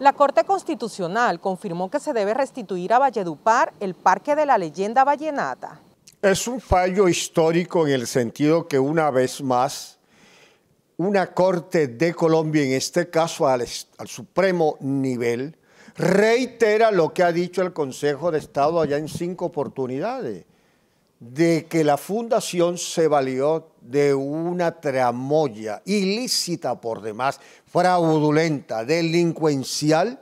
La Corte Constitucional confirmó que se debe restituir a Valledupar el Parque de la Leyenda Vallenata. Es un fallo histórico en el sentido que una vez más una Corte de Colombia, en este caso al, supremo nivel, reitera lo que ha dicho el Consejo de Estado allá en cinco oportunidades de que la fundación se valió de una tramoya ilícita por demás, fraudulenta, delincuencial,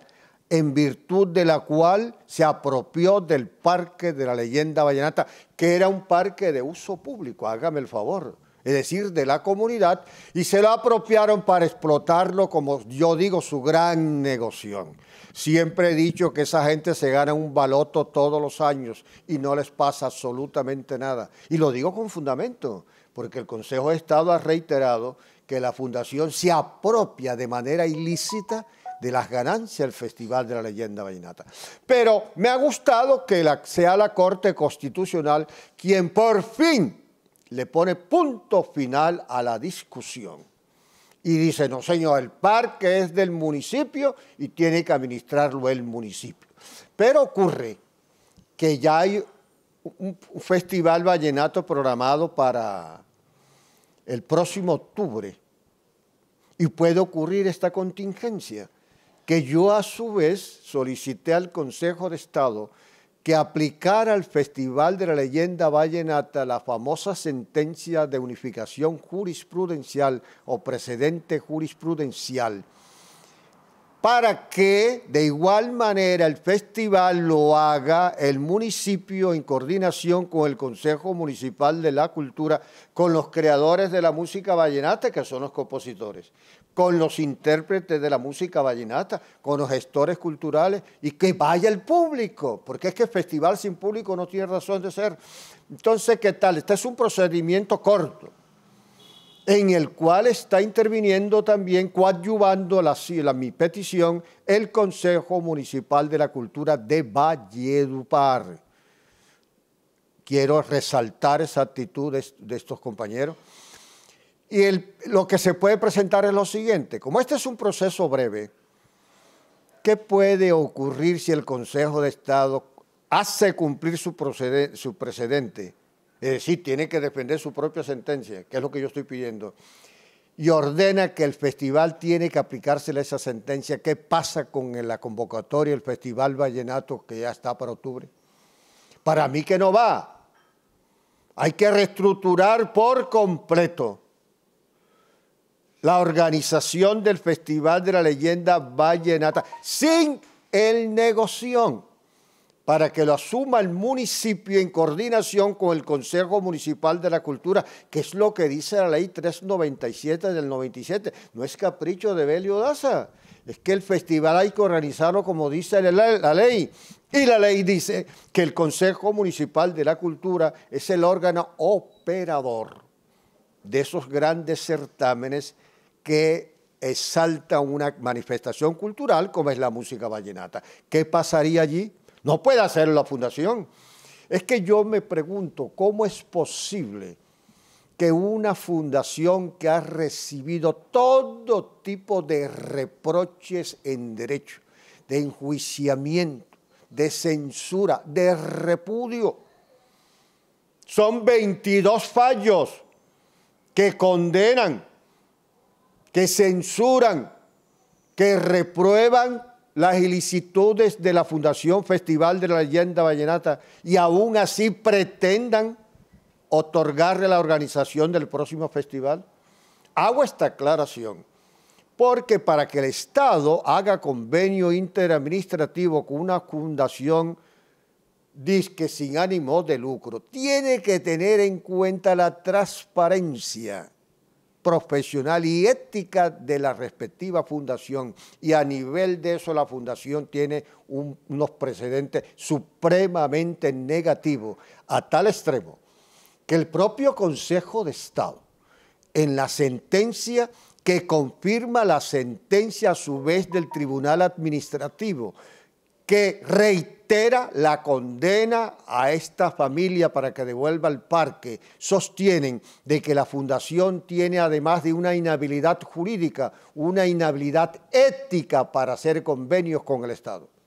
en virtud de la cual se apropió del parque de la leyenda vallenata, que era un parque de uso público, hágame el favor es decir, de la comunidad, y se lo apropiaron para explotarlo como yo digo, su gran negocio. Siempre he dicho que esa gente se gana un baloto todos los años y no les pasa absolutamente nada. Y lo digo con fundamento, porque el Consejo de Estado ha reiterado que la Fundación se apropia de manera ilícita de las ganancias del Festival de la Leyenda Vallenata. Pero me ha gustado que sea la Corte Constitucional quien por fin le pone punto final a la discusión. Y dice, no señor, el parque es del municipio y tiene que administrarlo el municipio. Pero ocurre que ya hay un festival vallenato programado para el próximo octubre. Y puede ocurrir esta contingencia, que yo a su vez solicité al Consejo de Estado que aplicar al Festival de la Leyenda Vallenata la famosa sentencia de unificación jurisprudencial o precedente jurisprudencial para que de igual manera el festival lo haga el municipio en coordinación con el Consejo Municipal de la Cultura, con los creadores de la música vallenata, que son los compositores, con los intérpretes de la música vallenata, con los gestores culturales, y que vaya el público, porque es que el festival sin público no tiene razón de ser. Entonces, ¿qué tal? Este es un procedimiento corto en el cual está interviniendo también, coadyuvando la, mi petición, el Consejo Municipal de la Cultura de Valledupar. Quiero resaltar esa actitud de, estos compañeros. Y lo que se puede presentar es lo siguiente, como este es un proceso breve, ¿qué puede ocurrir si el Consejo de Estado hace cumplir su precedente? Es decir, tiene que defender su propia sentencia, que es lo que yo estoy pidiendo. Y ordena que el festival tiene que aplicársele esa sentencia. ¿Qué pasa con la convocatoria del Festival Vallenato que ya está para octubre? Para mí que no va. Hay que reestructurar por completo la organización del Festival de la Leyenda Vallenata sin el negocio para que lo asuma el municipio en coordinación con el Consejo Municipal de la Cultura, que es lo que dice la ley 397 del 97. No es capricho de Belio Daza, es que el festival hay que organizarlo como dice la, ley. Y la ley dice que el Consejo Municipal de la Cultura es el órgano operador de esos grandes certámenes que exalta una manifestación cultural como es la música vallenata. ¿Qué pasaría allí? No puede hacer la fundación. Es que yo me pregunto, ¿cómo es posible que una fundación que ha recibido todo tipo de reproches en derecho, de enjuiciamiento, de censura, de repudio, son 22 fallos que condenan, que censuran, que reprueban las ilicitudes de la Fundación Festival de la Leyenda Vallenata y aún así pretendan otorgarle la organización del próximo festival? Hago esta aclaración porque para que el Estado haga convenio interadministrativo con una fundación disque sin ánimo de lucro, tiene que tener en cuenta la transparencia profesional y ética de la respectiva fundación. Y a nivel de eso la fundación tiene unos precedentes supremamente negativos, a tal extremo que el propio Consejo de Estado, en la sentencia que confirma la sentencia a su vez del Tribunal Administrativo, que reitera la condena a esta familia para que devuelva el parque. Sostienen de que la fundación tiene, además de una inhabilidad jurídica, una inhabilidad ética para hacer convenios con el Estado.